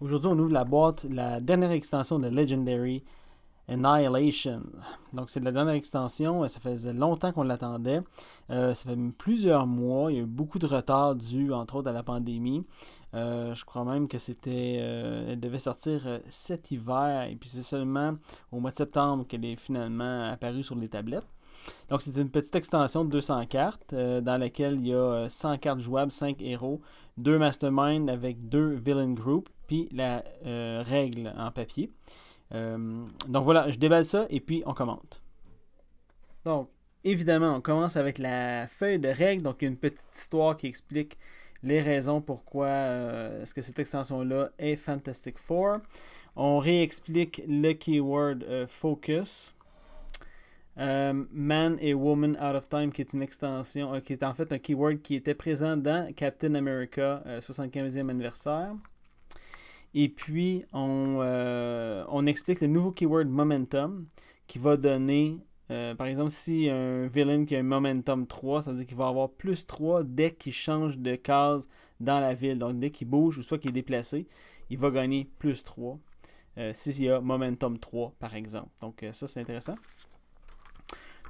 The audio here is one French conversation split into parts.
Aujourd'hui, on ouvre la boîte, la dernière extension de Legendary Annihilation. Donc, c'est la dernière extension. Euh, ça faisait longtemps qu'on l'attendait. Euh, ça fait plusieurs mois. Il y a eu beaucoup de retard dû, entre autres, à la pandémie. Euh, je crois même que c'était. elle devait sortir cet hiver. Et puis, c'est seulement au mois de septembre qu'elle est finalement apparue sur les tablettes. Donc, c'est une petite extension de 200 cartes euh, dans laquelle il y a 100 euh, cartes jouables, 5 héros, 2 masterminds avec 2 villain group, puis la euh, règle en papier. donc voilà, je déballe ça et puis on commence. Donc, évidemment, on commence avec la feuille de règles Donc, il y a une petite histoire qui explique les raisons pourquoi ce que cette extension-là est Fantastic Four. On réexplique le keyword focus. Euh, Man et Woman Out of Time, qui est une extension, euh, qui est en fait un keyword qui était présent dans Captain America 75e euh, anniversaire. Et puis, on, on, explique le nouveau keyword Momentum, qui va donner, par exemple, si un villain qui a un Momentum 3, ça veut dire qu'il va avoir plus 3 dès qu'il change de case dans la ville. Donc, dès qu'il bouge ou soit qu'il est déplacé, il va gagner plus 3. s'il y a Momentum 3, par exemple. Donc, ça, c'est intéressant.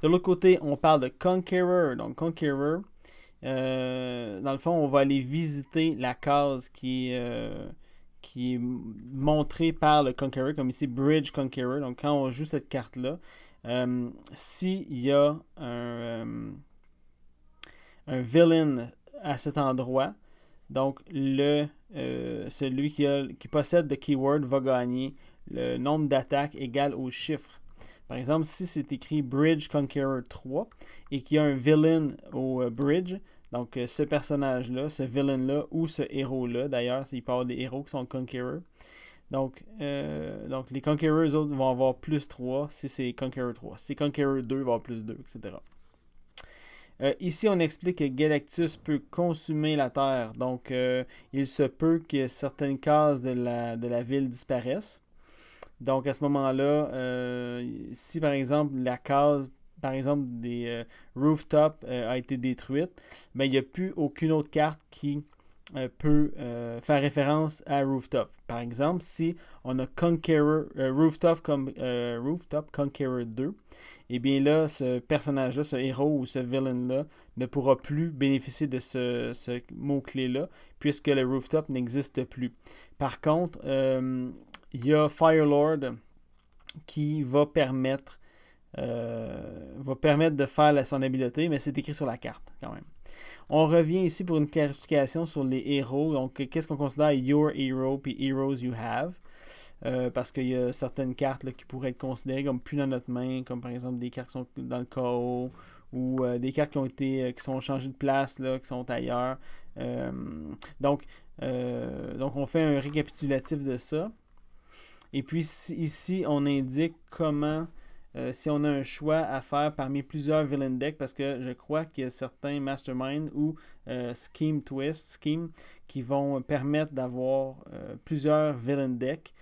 De l'autre côté, on parle de Conqueror. Donc, Conqueror, euh, dans le fond, on va aller visiter la case qui, euh, qui est montrée par le Conqueror, comme ici Bridge Conqueror. Donc, quand on joue cette carte-là, euh, s'il y a un, un, villain à cet endroit, donc le, celui qui, qui possède le keyword va gagner le nombre d'attaques égal au chiffre par exemple, si c'est écrit Bridge Conqueror 3 et qu'il y a un villain au euh, bridge, donc euh, ce personnage-là, ce villain-là ou ce héros-là, d'ailleurs, il parle des héros qui sont Conqueror. Donc, euh, donc les Conquerors autres vont avoir plus 3 si c'est Conqueror 3. Si c'est Conqueror 2, va avoir plus 2, etc. ici, on explique que Galactus peut consumer la Terre. Donc, il se peut que certaines cases de la ville disparaissent. Donc à ce moment-là, euh, si par exemple la case par exemple des euh, rooftops euh, a été détruite, mais ben, il n'y a plus aucune autre carte qui peut faire référence à rooftop. Par exemple, si on a Conqueror rooftop comme rooftop Conqueror 2, et eh bien là ce personnage-là, ce héros ou ce villain-là ne pourra plus bénéficier de ce, ce mot-clé-là puisque le rooftop n'existe plus. Par contre il y a Firelord qui va permettre, euh, va permettre de faire la, son habileté, mais c'est écrit sur la carte quand même. On revient ici pour une clarification sur les héros. Donc, qu'est-ce qu'on considère Your Hero puis Heroes You Have euh, parce qu'il y a certaines cartes qui pourraient être considérées comme plus dans notre main, comme par exemple des cartes qui sont dans le chaos ou euh, des cartes qui ont été qui sont changées de place, là, qui sont ailleurs. donc, donc, on fait un récapitulatif de ça. Et puis ici, on indique comment, euh, si on a un choix à faire parmi plusieurs villain decks, parce que je crois qu'il y a certains mastermind ou euh, scheme twist, scheme, qui vont permettre d'avoir euh, plusieurs villain decks.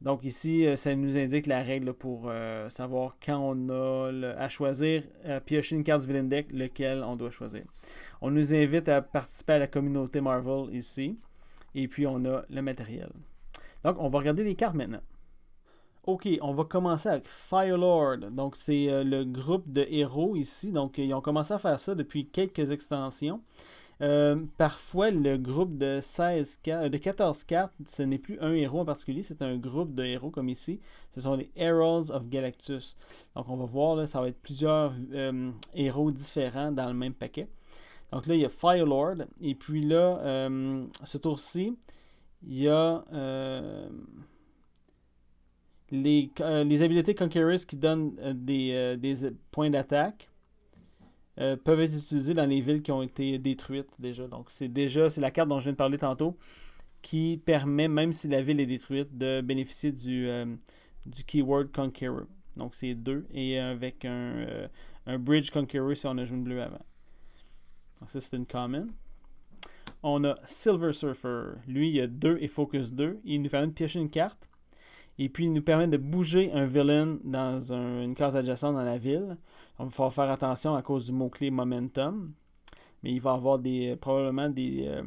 Donc ici, ça nous indique la règle pour savoir quand on a à choisir, à piocher une carte du villain deck, lequel on doit choisir. On nous invite à participer à la communauté Marvel ici. Et puis on a le matériel. Donc, on va regarder les cartes maintenant. Ok, on va commencer avec Firelord. Donc, c'est euh, le groupe de héros ici. Donc, ils ont commencé à faire ça depuis quelques extensions. Euh, parfois, le groupe de, 16 euh, de 14 cartes, ce n'est plus un héros en particulier, c'est un groupe de héros comme ici. Ce sont les Heralds of Galactus. Donc, on va voir, là, ça va être plusieurs héros différents dans le même paquet. Donc là, il y a Firelord. Et puis là, ce tour-ci, il y a euh, les, euh, les, habilités Conquerors qui donnent euh, des, des, points d'attaque. peuvent être utilisés dans les villes qui ont été détruites déjà. Donc c'est déjà c'est la carte dont je viens de parler tantôt qui permet, même si la ville est détruite, de bénéficier du, du keyword Conqueror. Donc c'est deux et avec un, Bridge Conqueror si on a joué une bleue avant. ça c'est une common. On a Silver Surfer. Lui, il y a 2 et Focus 2. Il nous permet de piocher une carte. Et puis, il nous permet de bouger un villain dans une case adjacente dans la ville. On va falloir faire attention à cause du mot-clé Momentum. Mais il va avoir des, euh, probablement des, euh,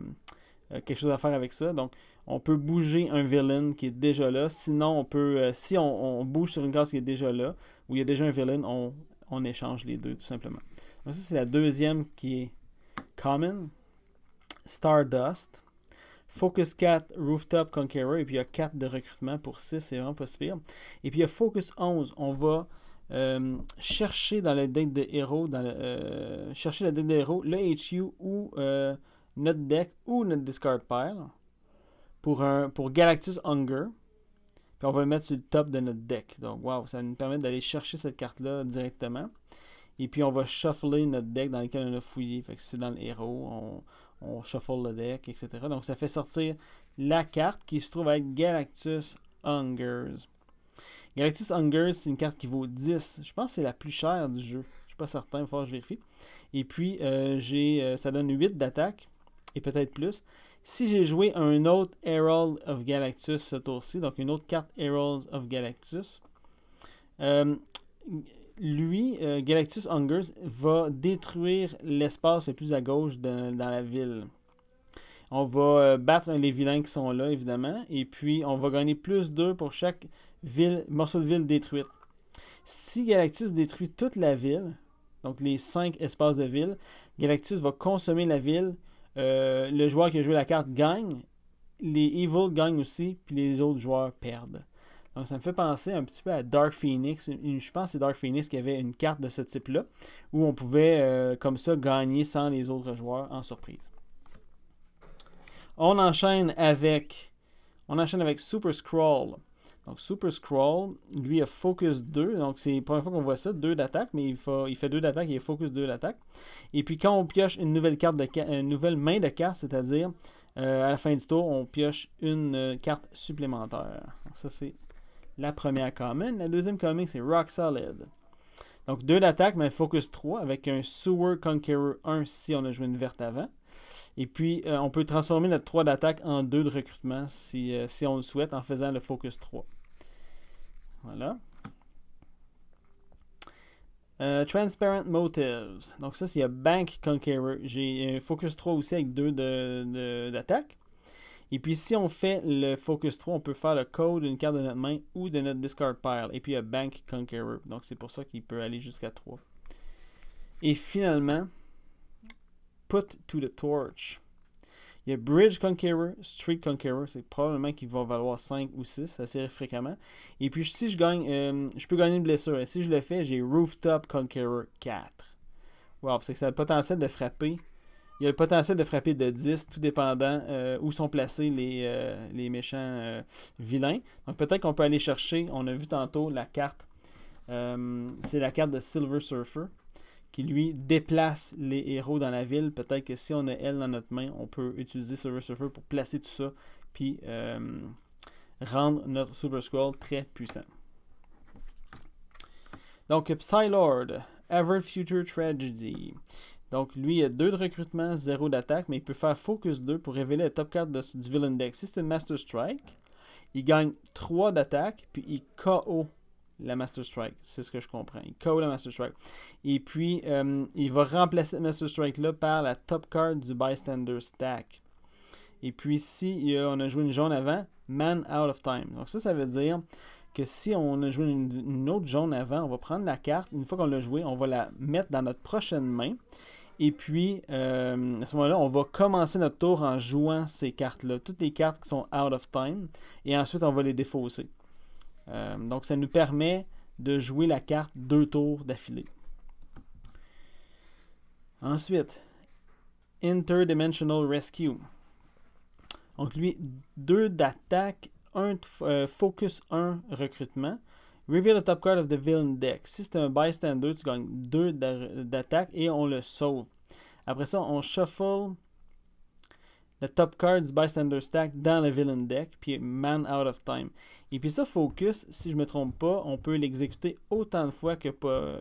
euh, quelque chose à faire avec ça. Donc, on peut bouger un villain qui est déjà là. Sinon, on peut, si on, bouge sur une case qui est déjà là, où il y a déjà un villain, on, on échange les deux, tout simplement. ça, c'est la deuxième qui est common. Stardust. Focus 4, Rooftop Conqueror. Et puis il y a 4 de recrutement pour 6, c'est vraiment pas Et puis il y a Focus 11, on va euh, chercher dans le deck de héros, dans le, euh, chercher la deck de héros, le HU ou euh, notre deck ou notre discard pile pour, pour Galactus Hunger. Puis on va le mettre sur le top de notre deck. Donc, waouh, ça nous permet d'aller chercher cette carte-là directement. Et puis on va shuffler notre deck dans lequel on a fouillé. Fait que c'est dans le héros. On, on shuffle le deck, etc. Donc ça fait sortir la carte qui se trouve être Galactus Hungers. Galactus Hungers, c'est une carte qui vaut 10. Je pense que c'est la plus chère du jeu. Je ne suis pas certain, il faut que je vérifie. Et puis, euh, j'ai, euh, ça donne 8 d'attaque, et peut-être plus. Si j'ai joué un autre Herald of Galactus ce tour-ci, donc une autre carte Herald of Galactus, euh, lui, euh, Galactus Hungers, va détruire l'espace le plus à gauche dans la ville. On va euh, battre les vilains qui sont là, évidemment, et puis on va gagner plus d'eux pour chaque ville, morceau de ville détruite. Si Galactus détruit toute la ville, donc les 5 espaces de ville, Galactus va consommer la ville. Euh, le joueur qui a joué la carte gagne, les Evil gagnent aussi, puis les autres joueurs perdent. Donc ça me fait penser un petit peu à Dark Phoenix. Je pense que c'est Dark Phoenix qui avait une carte de ce type-là, où on pouvait euh, comme ça gagner sans les autres joueurs en surprise. On enchaîne avec, on enchaîne avec Super Scroll. Donc Super Scroll, lui a Focus 2, donc c'est la première fois qu'on voit ça, 2 d'attaque, mais il, faut, il fait 2 d'attaque et il a Focus 2 d'attaque. Et puis quand on pioche une nouvelle, carte de, une nouvelle main de carte, c'est-à-dire euh, à la fin du tour, on pioche une euh, carte supplémentaire. ça c'est la première commune. La deuxième commune, c'est Rock Solid. Donc, deux d'attaque, mais Focus 3 avec un Sewer Conqueror 1 si on a joué une verte avant. Et puis, euh, on peut transformer notre 3 d'attaque en 2 de recrutement euh, si, on le souhaite en faisant le Focus 3. Voilà. Euh, transparent Motives. Donc ça, c'est Bank Conqueror. J'ai un Focus 3 aussi avec 2 d'attaque. Et puis si on fait le Focus 3, on peut faire le code d'une carte de notre main ou de notre discard pile. Et puis il y a Bank Conqueror. Donc c'est pour ça qu'il peut aller jusqu'à 3. Et finalement, Put to the Torch. Il y a Bridge Conqueror, Street Conqueror, c'est probablement qu'il va valoir 5 ou 6 assez fréquemment. Et puis si je gagne, euh, je peux gagner une blessure. Et si je le fais, j'ai Rooftop Conqueror 4. Wow, c'est que ça a le potentiel de frapper il y a le potentiel de frapper de 10, tout dépendant euh, où sont placés les, euh, méchants euh, vilains. Donc peut-être qu'on peut aller chercher, on a vu tantôt la carte, c'est la carte de Silver Surfer, qui lui déplace les héros dans la ville. Peut-être que si on a elle dans notre main, on peut utiliser Silver Surfer pour placer tout ça, puis rendre notre Super Squad très puissant. Donc Psylord, Ever Future Tragedy. Donc, lui, il a 2 de recrutement, 0 d'attaque, mais il peut faire Focus 2 pour révéler la top card du Villain Deck. Si c'est une Master Strike, il gagne 3 d'attaque, puis il KO la Master Strike. C'est ce que je comprends. Il KO la Master Strike. Et puis, euh, il va remplacer cette Master Strike-là par la top card du Bystander Stack. Et puis, si on a joué une jaune avant, Man Out of Time. Donc, ça, ça veut dire que si on a joué une, autre jaune avant, on va prendre la carte. Une fois qu'on l'a joué on va la mettre dans notre prochaine main. Et puis, euh, à ce moment-là, on va commencer notre tour en jouant ces cartes-là. Toutes les cartes qui sont out of time. Et ensuite, on va les défausser. Euh, donc, ça nous permet de jouer la carte deux tours d'affilée. Ensuite, Interdimensional Rescue. Donc, lui, deux d'attaque, un euh, focus un recrutement. Reveal the top card of the villain deck. Si c'est un bystander, tu gagnes 2 d'attaque et on le sauve. Après ça, on shuffle le top card du bystander stack dans le villain deck, puis man out of time. Et puis ça, focus, si je ne me trompe pas, on peut l'exécuter autant de fois que,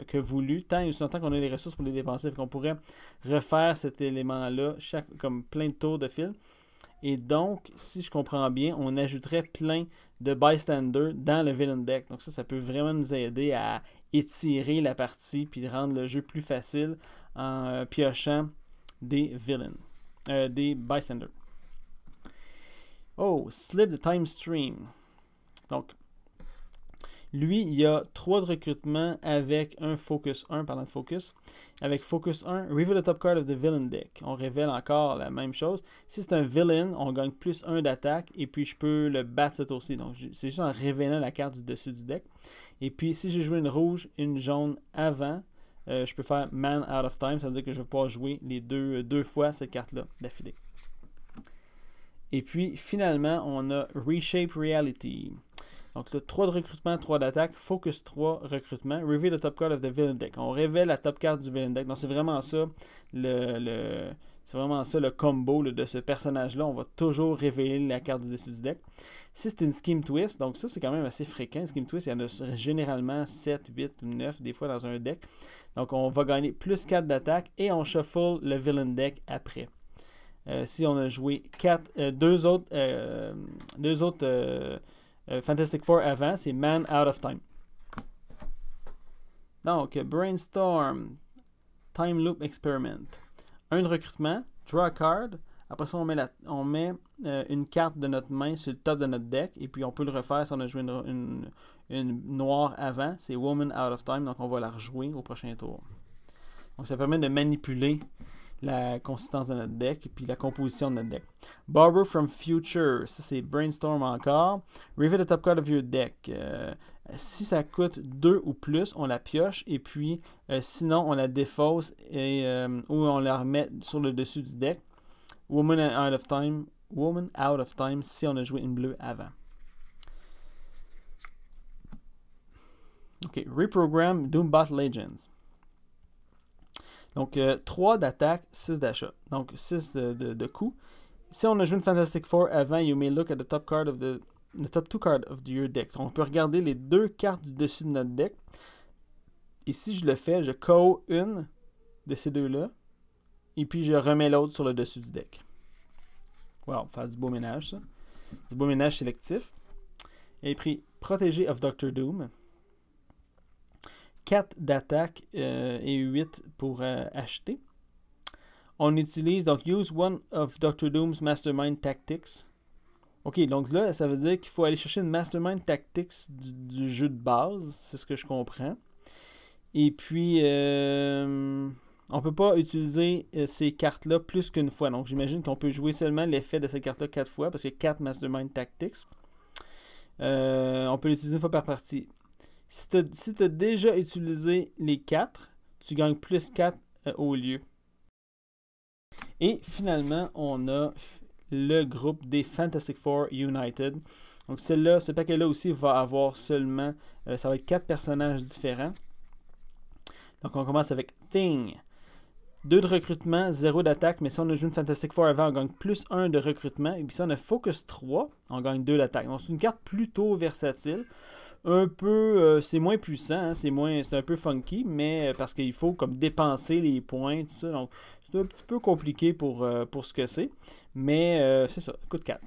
que voulu, tant et aussi qu'on a les ressources pour les dépenser. qu'on pourrait refaire cet élément-là, comme plein de tours de fil. Et donc, si je comprends bien, on ajouterait plein de bystanders dans le villain deck. Donc ça, ça peut vraiment nous aider à étirer la partie puis rendre le jeu plus facile en euh, piochant des villains, euh, des bystanders. Oh, slip the time stream. Donc, lui, il y a trois de recrutement avec un Focus 1, parlant de Focus. Avec Focus 1, Reveal the top card of the villain deck. On révèle encore la même chose. Si c'est un villain, on gagne plus 1 d'attaque et puis je peux le battre aussi. Donc c'est juste en révélant la carte du dessus du deck. Et puis si j'ai joué une rouge, une jaune avant, euh, je peux faire Man Out of Time. Ça veut dire que je vais pouvoir jouer les deux, euh, deux fois cette carte-là d'affilée. Et puis finalement, on a Reshape Reality. Donc, le 3 de recrutement, 3 d'attaque, focus 3, recrutement, reveal the top card of the villain deck. On révèle la top card du villain deck. Donc, c'est vraiment ça le, c'est vraiment ça le combo de ce personnage-là. On va toujours révéler la carte du dessus du deck. Si c'est une scheme twist, donc ça c'est quand même assez fréquent. Une scheme twist, il y en a généralement 7, 8, 9 des fois dans un deck. Donc on va gagner plus 4 d'attaque et on shuffle le villain deck après. Euh, si on a joué 4, autres, euh, deux autres euh, euh, Fantastic Four avant, c'est Man Out of Time. Donc, Brainstorm, Time Loop Experiment. Un de recrutement, Draw a Card. Après ça, on met, on met euh, une carte de notre main sur le top de notre deck. Et puis, on peut le refaire si on a joué une, une noire avant. C'est Woman Out of Time. Donc, on va la rejouer au prochain tour. Donc, ça permet de manipuler la consistance de notre deck et puis la composition de notre deck. Barber from Future, ça c'est Brainstorm encore. Reveal the top card of your deck. Euh, si ça coûte 2 ou plus, on la pioche et puis euh, sinon on la défausse et, euh, ou on la remet sur le dessus du deck. Woman out of time, woman out of time si on a joué une bleue avant. Ok, reprogram Doombot Legends. Donc, 3 euh, d'attaque, 6 d'achat. Donc, 6 de, de, coups. Si on a joué une Fantastic Four avant, you may look at the top card of the, the top two of your deck. Donc, on peut regarder les deux cartes du dessus de notre deck. Et si je le fais, je co une de ces deux-là. Et puis, je remets l'autre sur le dessus du deck. Wow, faire du beau ménage, ça. Du beau ménage sélectif. Et puis, protéger of Doctor Doom. 4 d'attaque euh, et 8 pour euh, acheter. On utilise donc Use one of Dr. Doom's Mastermind Tactics. OK, donc là, ça veut dire qu'il faut aller chercher une Mastermind Tactics du, jeu de base. C'est ce que je comprends. Et puis, on euh, on peut pas utiliser ces cartes-là plus qu'une fois. Donc, j'imagine qu'on peut jouer seulement l'effet de ces cartes-là 4 fois, parce qu'il y a 4 Mastermind Tactics. on peut l'utiliser une fois par partie. Si tu as, déjà utilisé les 4, tu gagnes plus 4 euh, au lieu. Et finalement, on a le groupe des Fantastic Four United. Donc celle-là, ce paquet-là aussi va avoir seulement, euh, ça va être 4 personnages différents. Donc on commence avec Thing. 2 de recrutement, 0 d'attaque, mais si on a joué une Fantastic Four avant, on gagne plus 1 de recrutement. Et puis si on a Focus 3, on gagne 2 d'attaque. Donc c'est une carte plutôt versatile un peu, euh, c'est moins puissant, hein, c'est moins, c'est un peu funky, mais euh, parce qu'il faut comme dépenser les points, tout ça. Donc, c'est un petit peu compliqué pour, euh, pour ce que c'est. Mais c'est ça, coup de 4.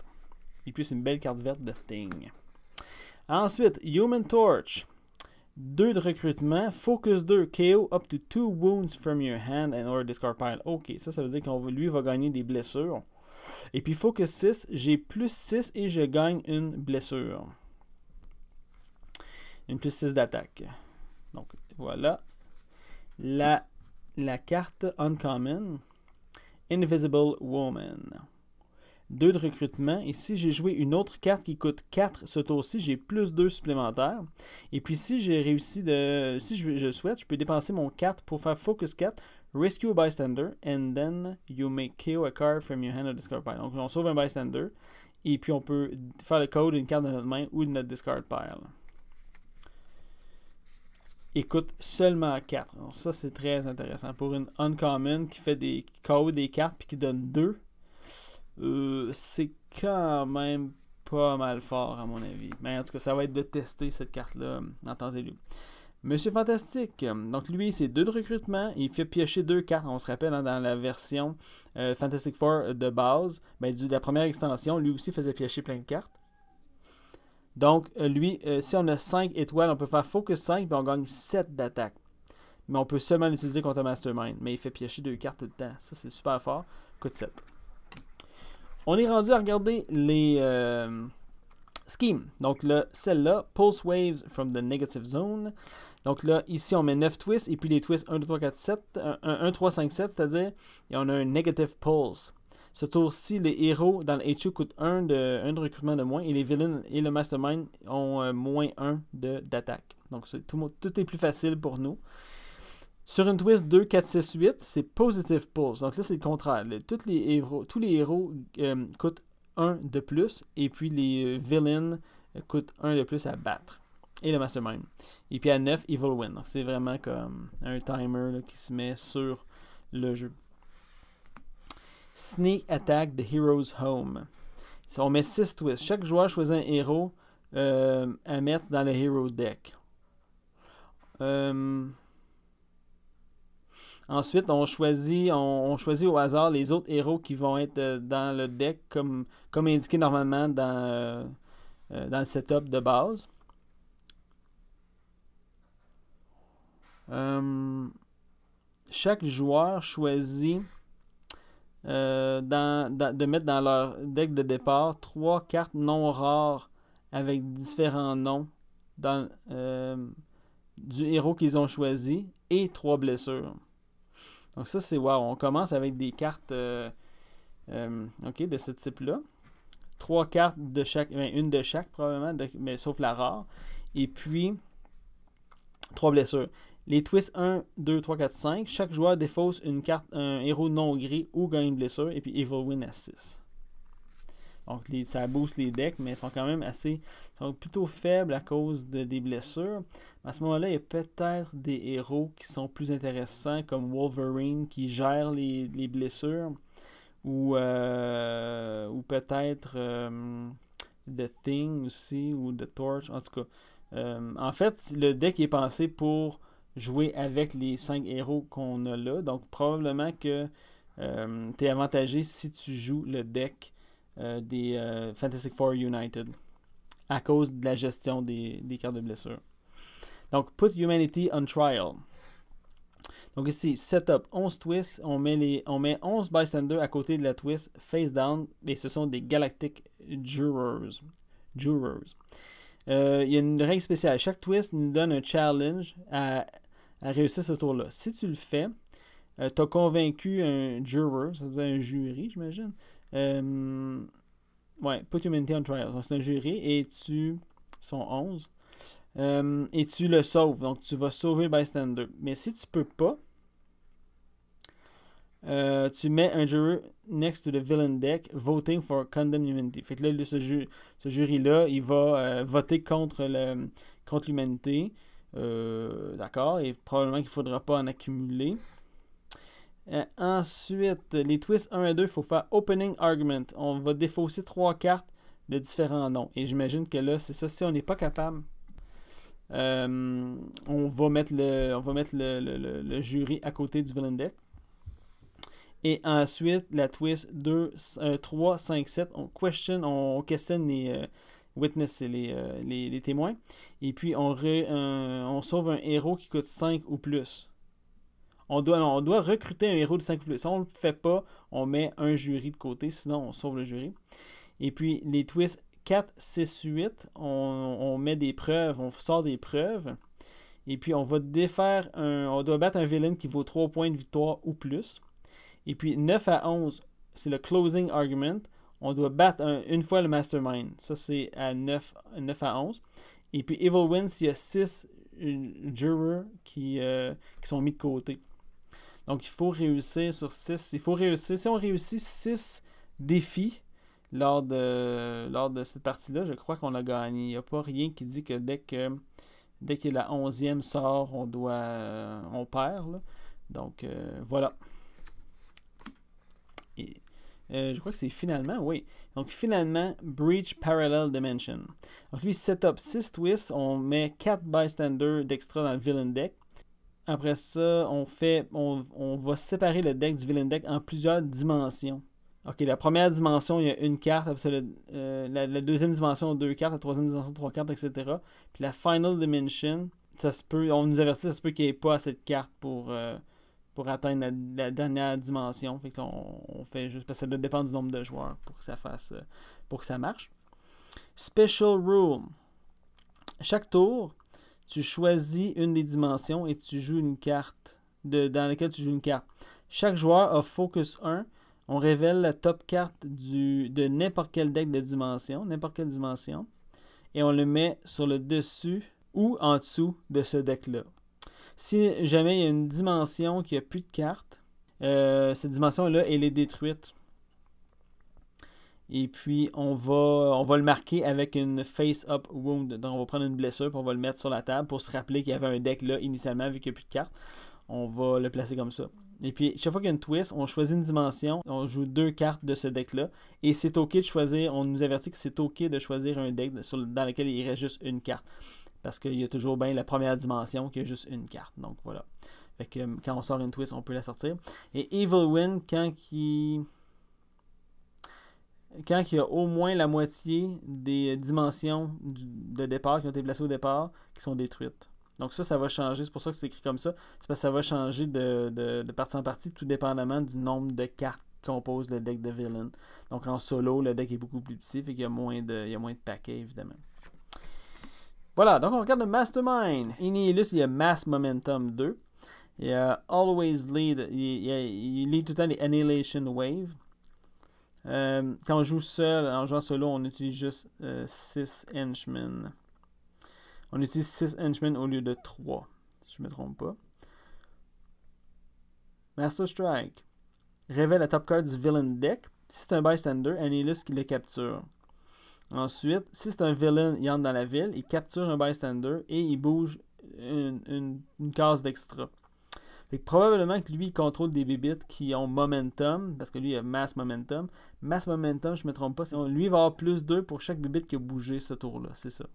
Et puis, c'est une belle carte verte de Thing. Ensuite, Human Torch. 2 de recrutement, Focus 2, KO up to 2 wounds from your hand and or discard pile. Ok, ça, ça veut dire qu'on lui va gagner des blessures. Et puis Focus 6, j'ai plus 6 et je gagne une blessure une plus 6 d'attaque. Donc voilà. La, la carte Uncommon, Invisible Woman. Deux de recrutement. Ici, j'ai joué une autre carte qui coûte 4 ce tour-ci, j'ai plus 2 supplémentaires. Et puis si j'ai réussi de. Si je, souhaite, je peux dépenser mon 4 pour faire Focus 4, Rescue a bystander, and then you may kill a card from your hand or discard pile. Donc on sauve un bystander. Et puis on peut faire le code d'une carte de notre main ou de notre discard pile écoute coûte seulement 4. ça, c'est très intéressant. Pour une uncommon qui fait des KO des cartes puis qui donne 2, euh, c'est quand même pas mal fort, à mon avis. Mais en tout cas, ça va être de tester cette carte-là euh, en temps Monsieur Fantastique, euh, donc lui, c'est 2 de recrutement. Il fait piocher 2 cartes. On se rappelle hein, dans la version Fantastic Four de base, ben, de la première extension, lui aussi faisait piocher plein de cartes. Donc, euh, lui, euh, si on a 5 étoiles, on peut faire focus 5, et on gagne 7 d'attaque. Mais on peut seulement l'utiliser contre mastermind. Mais il fait piocher 2 cartes tout temps. Ça, c'est super fort. Coûte 7. On est rendu à regarder les euh, schemes. Donc là, celle-là, Pulse Waves from the Negative Zone. Donc là, ici, on met 9 twists, et puis les twists 1, 2, 3, 4, 7, 1, 1 3, 5, 7, c'est-à-dire, et on a un Negative Pulse. Ce tour-ci, les héros dans le 2 coûtent 1 de, de recrutement de moins et les villains et le mastermind ont euh, moins 1 d'attaque. Donc tout, tout, est plus facile pour nous. Sur une twist 2, 4, 6, 8, c'est positive pulse. Donc là, c'est le contraire. tous les héros, tous les héros euh, coûtent 1 de plus et puis les euh, villains coûtent 1 de plus à battre et le mastermind. Et puis à 9, Evil Win. Donc c'est vraiment comme un timer qui se met sur le jeu. Sneak Attack the Hero's Home. On met 6 twists. Chaque joueur choisit un héros euh, à mettre dans le Hero Deck. Euh, ensuite, on choisit, on, choisit au hasard les autres héros qui vont être euh, dans le deck, comme, comme indiqué normalement dans, dans le setup de base. chaque joueur choisit euh, de mettre dans leur deck de départ trois cartes non rares avec différents noms euh, du héros qu'ils ont choisi et trois blessures. Donc ça c'est wow, on commence avec des cartes euh, de ce type-là. Trois cartes de chaque, ben, une de chaque probablement, mais sauf la rare. Et puis trois blessures. Les twists 1, 2, 3, 4, 5. Chaque joueur défausse une carte, un héros non gris ou gagne une blessure. Et puis Evil Win à 6. Donc ça booste les decks, mais ils sont quand même assez. sont plutôt faibles à cause de, des blessures. à ce moment-là, il y a peut-être des héros qui sont plus intéressants, comme Wolverine qui gère les, blessures. Ou, euh, ou peut-être euh, The Thing aussi, ou The Torch. En tout cas, euh, en fait, le deck est pensé pour jouer avec les 5 héros qu'on a là. Donc probablement que euh, tu es avantagé si tu joues le deck euh, des euh, Fantastic Four United à cause de la gestion des, cartes de blessure. Donc put humanity on trial. Donc ici, setup 11 twists, on met, les, on met 11 bystanders à côté de la twist face down et ce sont des Galactic Jurors. Jurors. Il y a une règle spéciale. Chaque twist nous donne un challenge à à réussir ce tour-là. Si tu le fais, euh, t'as tu as convaincu un juror, ça doit être un jury, j'imagine. Euh, ouais, put humanity on trial. Donc, C'est un jury et tu. Ils sont 11. Euh, et tu le sauves. Donc tu vas sauver bystander. Mais si tu peux pas, tu mets un juror next to the villain deck voting for condemned humanity. Fait que là, ce, jury-là, il va voter contre l'humanité. Contre euh, d'accord, et probablement qu'il ne faudra pas en accumuler. Euh, ensuite, les twists 1 et 2, il faut faire Opening Argument. On va défausser trois cartes de différents noms. Et j'imagine que là, c'est ça. Si on n'est pas capable, euh, on va mettre, le, le, jury à côté du villain deck. Et ensuite, la twist 2, 3, 5, 7, on question, on questionne les, witness, c'est euh, les, témoins. Et puis, on, euh, on sauve un héros qui coûte 5 ou plus. On doit, on doit recruter un héros de 5 ou plus. Si on ne le fait pas, on met un jury de côté, sinon on sauve le jury. Et puis, les twists 4, 6, 8, on, on met des preuves, on sort des preuves. Et puis, on va défaire un. On doit battre un villain qui vaut 3 points de victoire ou plus. Et puis, 9 à 11, c'est le closing argument on doit battre une fois le Mastermind. Ça, c'est à 9, 9 à 11. Et puis Evil Wins, il y a 6 jurors qui, euh, qui sont mis de côté. Donc, il faut réussir sur 6. Il faut réussir. Si on réussit 6 défis lors de, lors de cette partie-là, je crois qu'on a gagné. Il n'y a pas rien qui dit que dès que dès la 11e sort, on doit euh, on perd. Donc euh, voilà. Et euh, je crois que c'est finalement, oui. Donc finalement, Breach Parallel Dimension. Donc lui, setup 6 twists, on met 4 bystanders d'extra dans le villain deck. Après ça, on, fait, on, on va séparer le deck du villain deck en plusieurs dimensions. OK, la première dimension, il y a une carte, euh, la, deuxième dimension, deux cartes, la troisième dimension, trois cartes, etc. Puis la final dimension, ça se peut, on nous avertit, ça se peut qu'il n'y ait pas cette carte pour... Euh, pour atteindre la, dernière dimension. Fait on, fait juste parce que ça dépend du nombre de joueurs pour que ça fasse euh, pour que ça marche. Special rule. Chaque tour, tu choisis une des dimensions et tu joues une carte de, dans laquelle tu joues une carte. Chaque joueur a focus 1. On révèle la top carte du, de n'importe quel deck de dimension, n'importe quelle dimension, et on le met sur le dessus ou en dessous de ce deck-là. Si jamais il y a une dimension qui a plus de cartes, euh, cette dimension-là, elle est détruite. Et puis, on va, on va le marquer avec une face-up wound. Donc, on va prendre une blessure, et on va le mettre sur la table pour se rappeler qu'il y avait un deck là initialement, vu qu'il n'y a plus de cartes. On va le placer comme ça. Et puis, chaque fois qu'il y a une twist, on choisit une dimension, on joue deux cartes de ce deck-là. Et c'est OK de choisir, on nous avertit que c'est OK de choisir un deck dans lequel il reste juste une carte parce qu'il y a toujours bien la première dimension qui a juste une carte. Donc voilà. Fait que euh, quand on sort une twist, on peut la sortir. Et Evil Wind, quand qui quand il y a au moins la moitié des dimensions de départ qui ont été placées au départ qui sont détruites. Donc ça, ça va changer. C'est pour ça que c'est écrit comme ça. C'est parce que ça va changer de, partie en partie, tout dépendamment du nombre de cartes qu'on pose le deck de villain. Donc en solo, le deck est beaucoup plus petit, fait qu'il y a moins de, il moins de évidemment. Voilà, donc on regarde le Mastermind. Inihilus, il y a Mass Momentum 2. Il y a Always Lead, il, il, lead tout le temps les Annihilation Wave. Euh, quand on joue seul, en jouant solo, on utilise juste 6 euh, henchmen. On utilise 6 henchmen au lieu de 3, si je ne me trompe pas. Master Strike. Révèle la top card du villain deck. Si c'est un bystander, Annihilus qui le capture. Ensuite, si c'est un villain, il entre dans la ville, il capture un bystander et il bouge une, case d'extra. probablement que lui, il contrôle des bibites qui ont momentum, parce que lui, il a mass momentum. Mass momentum, je ne me trompe pas, lui, il va avoir plus 2 pour chaque bibite qui a bougé ce tour-là, c'est ça.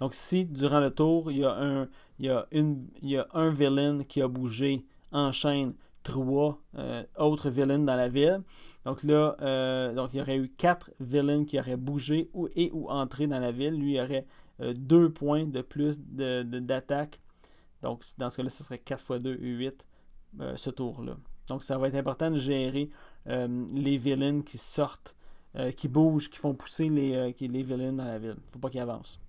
Donc, si durant le tour, il y a un, il il y a un villain qui a bougé en chaîne trois euh, autres villains dans la ville. Donc là, euh, donc il y aurait eu quatre villains qui auraient bougé ou, et ou entré dans la ville. Lui, il aurait euh, deux points de plus d'attaque. donc dans ce cas-là, ce serait 4 x 2 et 8 ce tour-là. Donc ça va être important de gérer les villains qui sortent, qui bougent, qui font pousser les, qui, les villains dans la ville. Il ne faut pas qu'ils avancent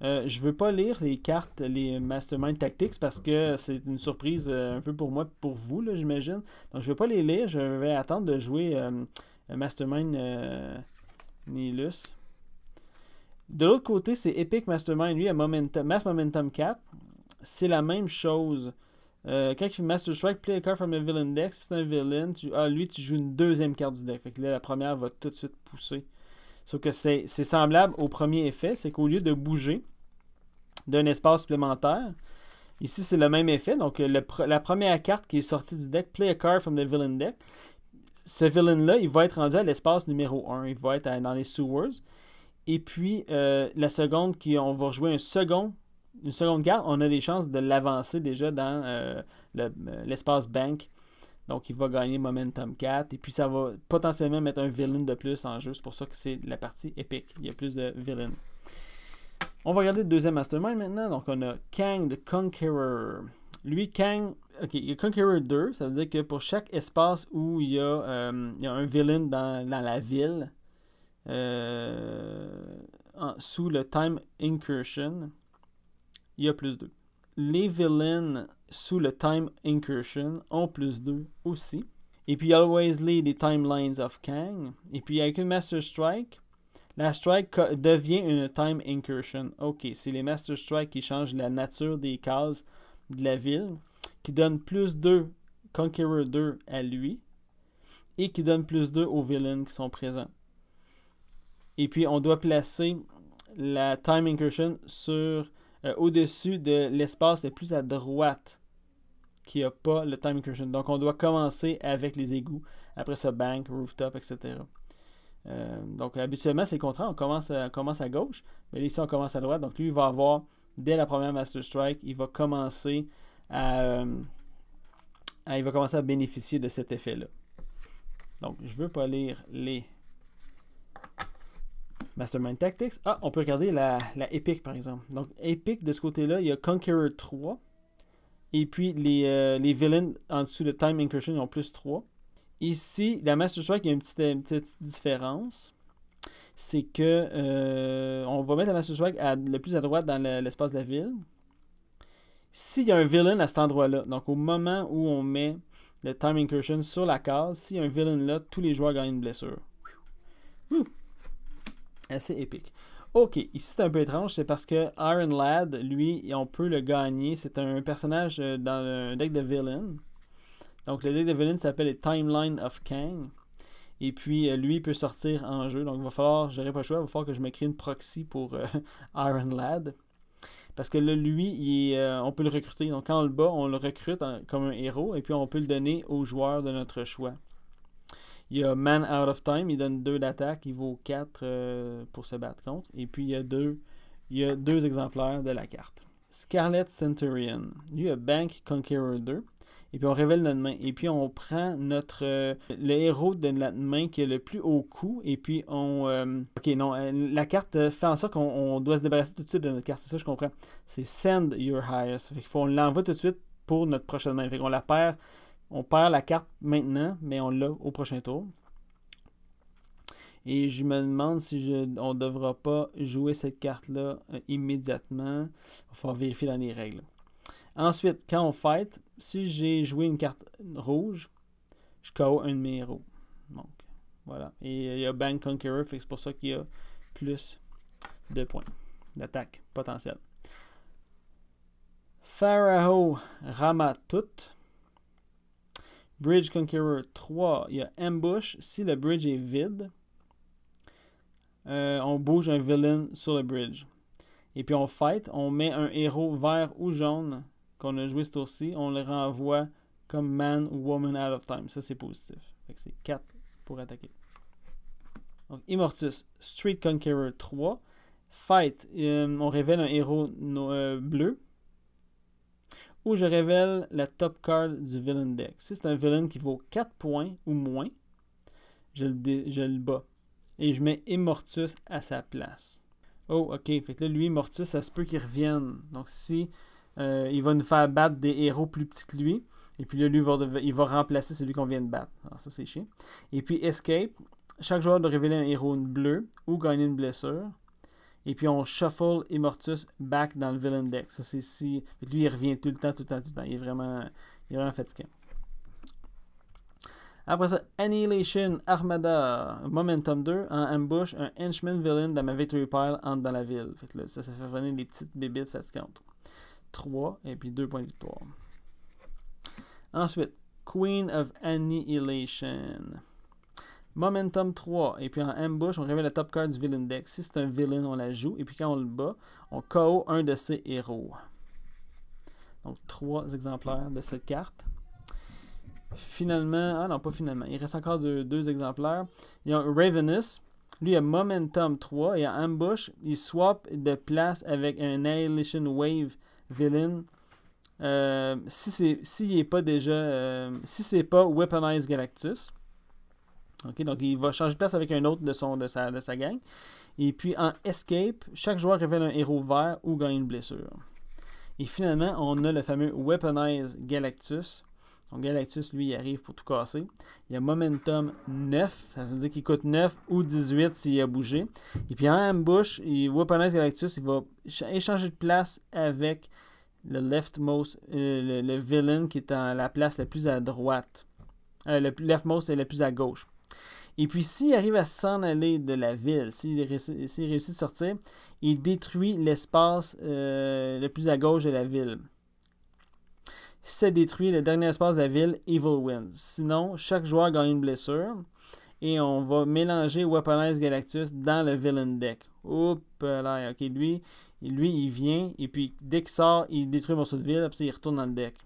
je euh, je veux pas lire les cartes, les Mastermind Tactics, parce que c'est une surprise euh, un peu pour moi, pour vous, j'imagine. Donc, je vais pas les lire. Je vais attendre de jouer euh, Mastermind Nihilus. De l'autre côté, c'est Epic Mastermind, lui, à Momentum, Mass Momentum 4. C'est la même chose. quand il fait Master Strike, play a card from a villain deck. Si c'est un villain, ah, lui, tu joues une deuxième carte du deck. là, la première va tout de suite pousser Sauf que c'est semblable au premier effet, c'est qu'au lieu de bouger d'un espace supplémentaire, ici c'est le même effet. Donc la première carte qui est sortie du deck, Play a card from the villain deck, ce villain-là, il va être rendu à l'espace numéro 1. Il va être dans les sewers. Et puis, euh, la seconde, qui, on va rejouer un second, une seconde carte, on a des chances de l'avancer déjà dans euh, euh, l'espace bank donc, il va gagner Momentum 4. Et puis, ça va potentiellement mettre un villain de plus en jeu. C'est pour ça que c'est la partie épique. Il y a plus de villains. On va regarder le deuxième mastermind maintenant. Donc, on a Kang the Conqueror. Lui, Kang, ok, il y a Conqueror 2. Ça veut dire que pour chaque espace où il y a, euh, un villain dans, la ville, euh, sous le Time Incursion, il y a plus de les villains sous le Time Incursion ont plus 2 aussi. Et puis Always Lead les Timelines of Kang. Et puis avec une Master Strike, la Strike devient une Time Incursion. Ok, c'est les Master Strike qui changent la nature des cases de la ville, qui donne plus 2 Conqueror 2 à lui, et qui donne plus 2 aux villains qui sont présents. Et puis on doit placer la Time Incursion sur euh, au-dessus de l'espace le plus à droite qui n'a pas le time incursion. Donc, on doit commencer avec les égouts, après ça, bank, rooftop, etc. Euh, donc, habituellement, c'est le contraire. On commence, à, commence à gauche, mais ici, on commence à droite. Donc, lui, il va avoir, dès la première Master Strike, il va commencer euh, il va commencer à bénéficier de cet effet-là. Donc, je ne veux pas lire les Mastermind Tactics. Ah, on peut regarder la, la Epic par exemple. Donc Epic, de ce côté-là, il y a Conqueror 3. Et puis euh, les, villains en dessous de Time Incursion, ils ont plus 3. Ici, la Master Strike, il y a une petite, différence. C'est que euh, on va mettre la Master le plus à droite dans l'espace de la ville. S'il y a un villain à cet endroit-là, donc au moment où on met le Time Incursion sur la case, s'il y a un villain là, tous les joueurs gagnent une blessure assez épique. Ok, ici c'est un peu étrange, c'est parce que Iron Lad, lui, on peut le gagner. C'est un personnage euh, dans un deck de villain. Donc le deck de villain s'appelle Timeline of Kang. Et puis euh, lui il peut sortir en jeu. Donc il va falloir, j'aurai pas le choix, il va falloir que je me crée une proxy pour euh, Iron Lad. Parce que là, lui, il on peut le recruter. Donc quand on le bat, on le recrute hein, comme un héros et puis on peut le donner aux joueurs de notre choix. Il y a Man Out of Time, il donne 2 d'attaque, il vaut 4 euh, pour se battre contre. Et puis il y a deux, il y a deux exemplaires de la carte. Scarlet Centurion. Lui, y a Bank Conqueror 2. Et puis on révèle notre main. Et puis on prend notre euh, le héros de notre main qui est le plus haut coup. Et puis on. Euh, ok, non. la carte fait en sorte qu'on doit se débarrasser tout de suite de notre carte. C'est ça, je comprends. C'est Send Your Highest. il faut, on l'envoie tout de suite pour notre prochaine main. Fait on la perd on perd la carte maintenant, mais on l'a au prochain tour. Et je me demande si je, on ne devra pas jouer cette carte-là euh, immédiatement. Il faut vérifier dans les règles. Ensuite, quand on fight, si j'ai joué une carte rouge, je KO un de Donc, voilà. Et euh, il y a Bang Conqueror, c'est pour ça qu'il y a plus de points d'attaque potentielle. Pharaoh Ramatut Bridge Conqueror 3, il y a Ambush. Si le bridge est vide, euh, on bouge un villain sur le bridge. Et puis on fight, on met un héros vert ou jaune qu'on a joué ce tour-ci, on le renvoie comme man ou woman out of time. Ça, c'est positif. c'est 4 pour attaquer. Donc, Immortus, Street Conqueror 3. Fight, euh, on révèle un héros euh, bleu je révèle la top card du villain deck. Si c'est un villain qui vaut 4 points ou moins, je le, bats. Et je mets Immortus à sa place. Oh, ok. Fait que lui, Immortus ça se peut qu'il revienne. Donc, si euh, il va nous faire battre des héros plus petits que lui, et puis là, lui, il va, remplacer celui qu'on vient de battre. Alors, ça, c'est chiant. Et puis, Escape. Chaque joueur doit révéler un héros bleu ou gagner une blessure. Et puis on shuffle Immortus back dans le villain deck. Ça, c'est si. Lui, il revient tout le temps, tout le temps, tout le temps. Il est vraiment, il est Après ça, Annihilation Armada Momentum 2 en ambush un henchman villain dans ma victory pile entre dans la ville. Fait que ça, ça fait venir les petites de fatigantes. 3 et puis 2 points de victoire. Ensuite, Queen of Annihilation. Momentum 3. Et puis en ambush, on révèle le top card du villain deck. Si c'est un villain, on la joue. Et puis quand on le bat, on KO un de ses héros. Donc trois exemplaires de cette carte. Finalement, ah non, pas finalement. Il reste encore deux, exemplaires. Il y a Ravenous. Lui, il a Momentum 3 et en Ambush. Il swap de place avec un Annihilation Wave Villain. Euh, si c'est s'il n'est pas déjà. Euh, si c'est pas Weaponized Galactus donc, il va changer de place avec un autre de, son, de, sa, de sa gang. Et puis, en Escape, chaque joueur révèle un héros vert ou gagne une blessure. Et finalement, on a le fameux Weaponize Galactus. Donc, Galactus, lui, il arrive pour tout casser. Il a Momentum 9. Ça veut dire qu'il coûte 9 ou 18 s'il a bougé. Et puis, en Ambush, il, Weaponize Galactus, il va échanger de place avec le leftmost, euh, le, villain qui est à la place la plus à droite. Euh, le leftmost est le plus à gauche. Et puis, s'il arrive à s'en aller de la ville, s'il réussit, réussit sortir, il détruit l'espace euh, le plus à gauche de la ville. Ça c'est détruit le dernier espace de la ville, Evil Wind. Sinon, chaque joueur gagne une blessure. Et on va mélanger Weaponize Galactus dans le Villain Deck. Oups là, ok, lui, lui il vient, et puis dès qu'il sort, il détruit mon morceau de ville, puis il retourne dans le deck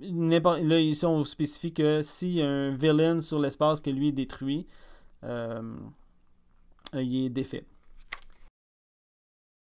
là, ici, on spécifie que si un villain sur l'espace que lui détruit, euh, il est défait.